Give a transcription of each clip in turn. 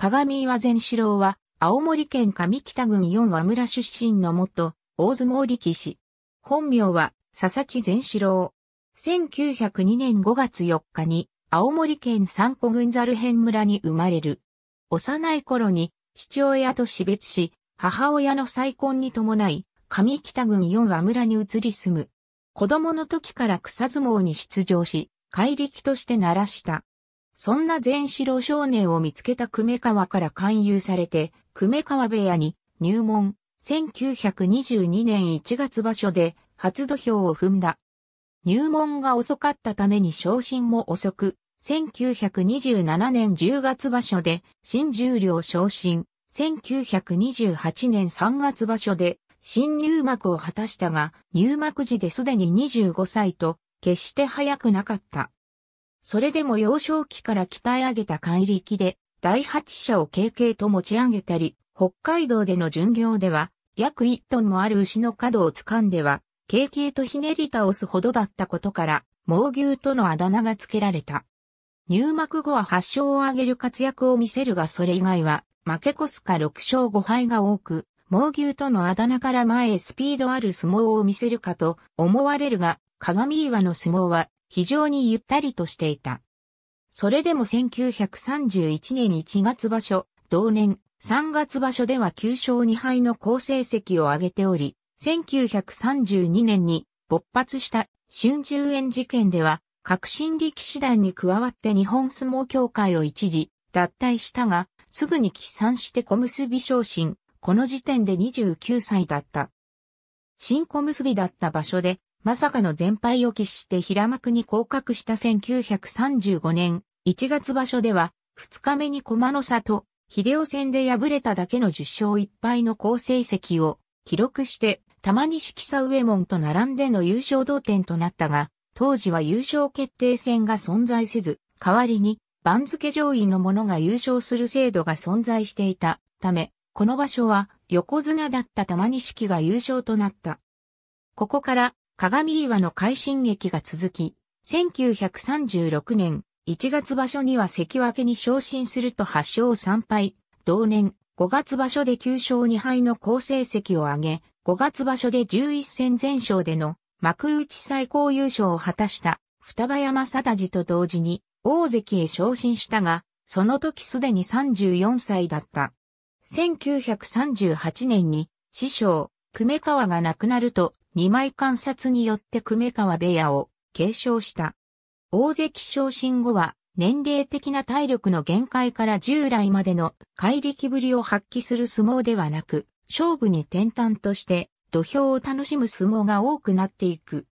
鏡岩善四郎は、青森県上北郡四和村出身の元、大相撲力士。本名は、佐々木善四郎。1902年5月4日に、青森県三古郡猿編村に生まれる。幼い頃に、父親と死別し、母親の再婚に伴い、上北郡四和村に移り住む。子供の時から草相撲に出場し、怪力として鳴らした。そんな四郎少年を見つけた久米川から勧誘されて、久米川部屋に入門、1922年1月場所で初土俵を踏んだ。入門が遅かったために昇進も遅く、1927年10月場所で新十両昇進、1928年3月場所で新入幕を果たしたが、入幕時ですでに25歳と、決して早くなかった。それでも幼少期から鍛え上げた怪力で、第8社を軽々と持ち上げたり、北海道での巡業では、約1トンもある牛の角を掴んでは、軽々とひねり倒すほどだったことから、猛牛とのあだ名が付けられた。入幕後は8勝を挙げる活躍を見せるがそれ以外は、負け越すか6勝5敗が多く、猛牛とのあだ名から前へスピードある相撲を見せるかと思われるが、鏡岩の相撲は非常にゆったりとしていた。それでも1931年1月場所、同年3月場所では9勝2敗の好成績を挙げており、1932年に勃発した春秋園事件では、革新力士団に加わって日本相撲協会を一時脱退したが、すぐに起算して小結昇進、この時点で29歳だった。新小結びだった場所で、まさかの全敗を喫して平幕に降格した1935年1月場所では、2日目に駒の里、秀夫戦で敗れただけの10勝1敗の好成績を記録して、玉西佐上門と並んでの優勝同点となったが、当時は優勝決定戦が存在せず、代わりに番付上位の者が優勝する制度が存在していたため、この場所は横綱だった玉錦が優勝となった。ここから鏡岩の快進撃が続き、1936年1月場所には関脇に昇進すると8勝3敗、同年5月場所で9勝2敗の好成績を挙げ、5月場所で11戦全勝での幕内最高優勝を果たした双葉山貞治と同時に大関へ昇進したが、その時すでに34歳だった。1938年に師匠、久米川が亡くなると、二枚観察によって久米川部屋を継承した。大関昇進後は、年齢的な体力の限界から従来までの怪力ぶりを発揮する相撲ではなく、勝負に転々として土俵を楽しむ相撲が多くなっていく。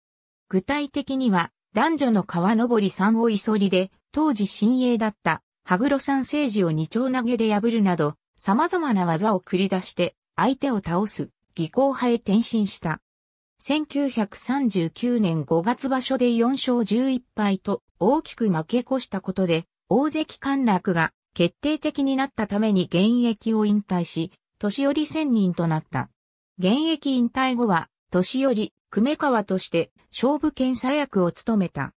具体的には、男女の川登り三を急りで、当時新鋭だった、羽黒ん。政治を二丁投げで破るなど、様々な技を繰り出して相手を倒す技巧派へ転身した。1939年5月場所で4勝11敗と大きく負け越したことで大関陥落が決定的になったために現役を引退し、年寄り1000人となった。現役引退後は、年寄り、久米川として勝負検査役を務めた。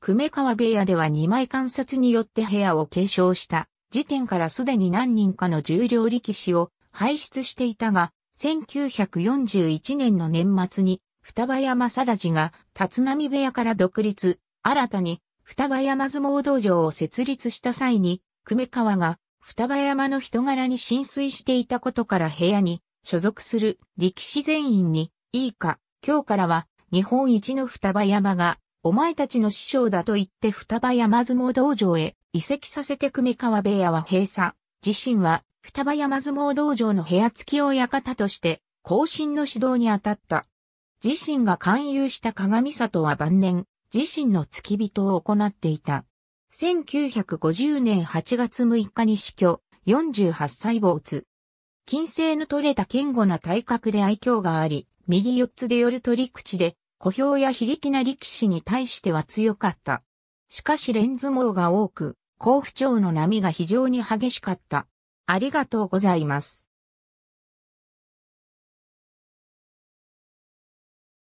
久米川部屋では2枚観察によって部屋を継承した時点からすでに何人かの重量力士を輩出していたが、1941年の年末に、双葉山貞治が立浪部屋から独立、新たに双葉山相撲道場を設立した際に、久米川が双葉山の人柄に浸水していたことから部屋に所属する力士全員に、いいか、今日からは日本一の双葉山が、お前たちの師匠だと言って双葉山相撲道場へ移籍させて組川部屋は閉鎖、自身は双葉山相撲道場の部屋付き親方として、後進の指導に当たった。自身が勧誘した鏡里は晩年、自身の付き人を行っていた。1950年8月6日に死去、48歳没。金星の取れた堅固な体格で愛嬌があり、右四つで寄る取り口で、小兵や非力な力士に対しては強かった。しかし連相撲が多く、甲府町の波が非常に激しかった。ありがとうございます。